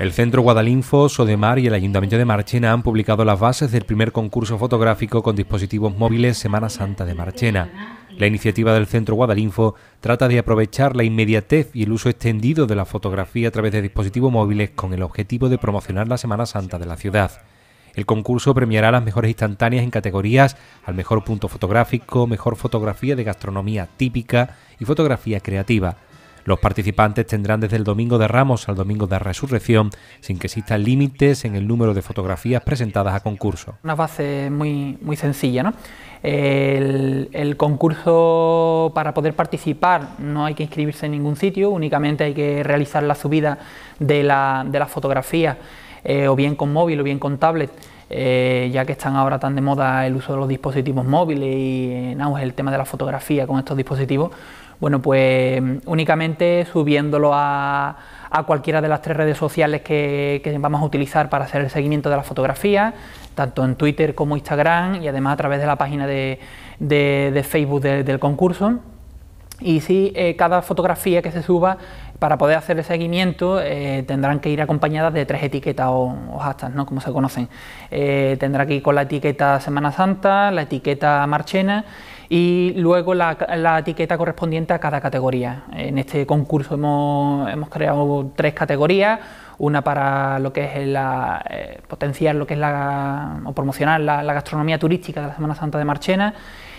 El Centro Guadalinfo, Sodemar y el Ayuntamiento de Marchena han publicado las bases del primer concurso fotográfico con dispositivos móviles Semana Santa de Marchena. La iniciativa del Centro Guadalinfo trata de aprovechar la inmediatez y el uso extendido de la fotografía a través de dispositivos móviles con el objetivo de promocionar la Semana Santa de la ciudad. El concurso premiará las mejores instantáneas en categorías al mejor punto fotográfico, mejor fotografía de gastronomía típica y fotografía creativa. Los participantes tendrán desde el domingo de Ramos al domingo de Resurrección, sin que existan límites en el número de fotografías presentadas a concurso. Una base muy, muy sencilla, ¿no? El, concurso para poder participar no hay que inscribirse en ningún sitio, únicamente hay que realizar la subida de la, de eh, o bien con móvil o bien con tablet, eh, ya que están ahora tan de moda el uso de los dispositivos móviles y eh, en el tema de la fotografía con estos dispositivos, bueno, pues mm, únicamente subiéndolo a, cualquiera de las tres redes sociales que, vamos a utilizar para hacer el seguimiento de la fotografía, tanto en Twitter como Instagram y además a través de la página de, Facebook del concurso y si eh, cada fotografía que se suba para poder hacer el seguimiento eh, tendrán que ir acompañadas de tres etiquetas o, hashtags, ¿no? como se conocen. Eh, tendrá que ir con la etiqueta Semana Santa, la etiqueta Marchena y luego la, etiqueta correspondiente a cada categoría. En este concurso hemos, hemos creado tres categorías, una para lo que es la, potenciar lo que es la, o promocionar la, gastronomía turística de la Semana Santa de Marchena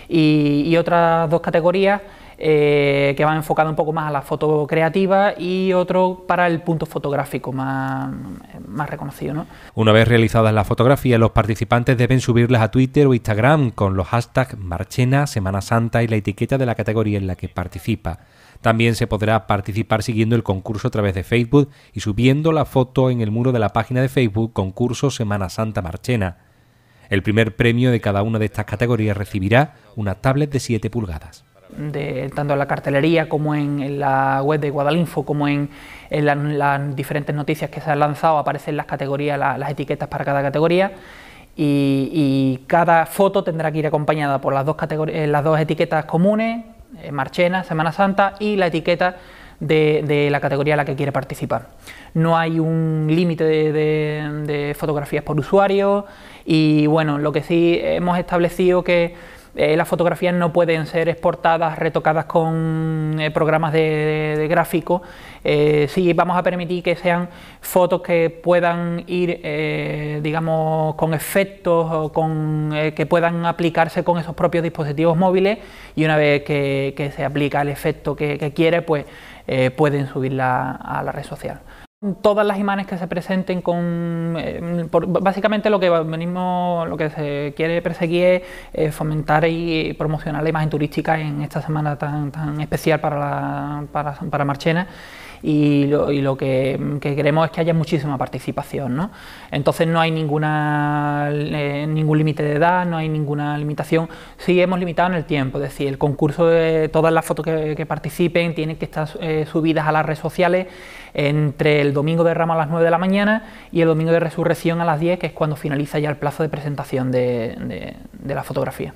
y otras dos categorías eh, que va enfocado un poco más a la foto creativa y otro para el punto fotográfico más, más reconocido. Una vez realizadas las fotografías, los participantes deben subirlas a Twitter o Instagram con los hashtags Marchena, Semana Santa y la etiqueta de la categoría en la que participa. También se podrá participar siguiendo el concurso a través de Facebook y subiendo la foto en el muro de la página de Facebook Concurso Semana Santa Marchena. El primer premio de cada una de estas categorías recibirá una tablet de 7 pulgadas tanto en la cartelería como en, la web de Guadalinfo, como en, las diferentes noticias que se han lanzado, aparecen las categorías, las etiquetas para cada categoría. Y, cada foto tendrá que ir acompañada por las dos, eh, las dos etiquetas comunes, eh, Marchena, Semana Santa y la etiqueta de, la categoría a la que quiere participar. No hay un límite de fotografías por usuario y bueno, lo que sí hemos establecido que eh, las fotografías no pueden ser exportadas, retocadas con eh, programas de, gráfico. Eh, sí, vamos a permitir que sean fotos que puedan ir, con efectos o que puedan aplicarse con esos propios dispositivos móviles y una vez que, se aplica el efecto que, que quiere, pues pueden subirla a la red social todas las imanes que se presenten con eh, básicamente lo que venimos lo que se quiere perseguir es eh, fomentar y promocionar la imagen turística en esta semana tan, especial para, la, para, para Marchena y lo, que, queremos es que haya muchísima participación. ¿no? Entonces no hay ninguna, eh, ningún límite de edad, no hay ninguna limitación. Sí hemos limitado en el tiempo, es decir, el concurso de todas las fotos que, participen tienen que estar eh, subidas a las redes sociales entre el domingo de Rama a las 9 de la mañana y el domingo de Resurrección a las 10, que es cuando finaliza ya el plazo de presentación de la fotografía.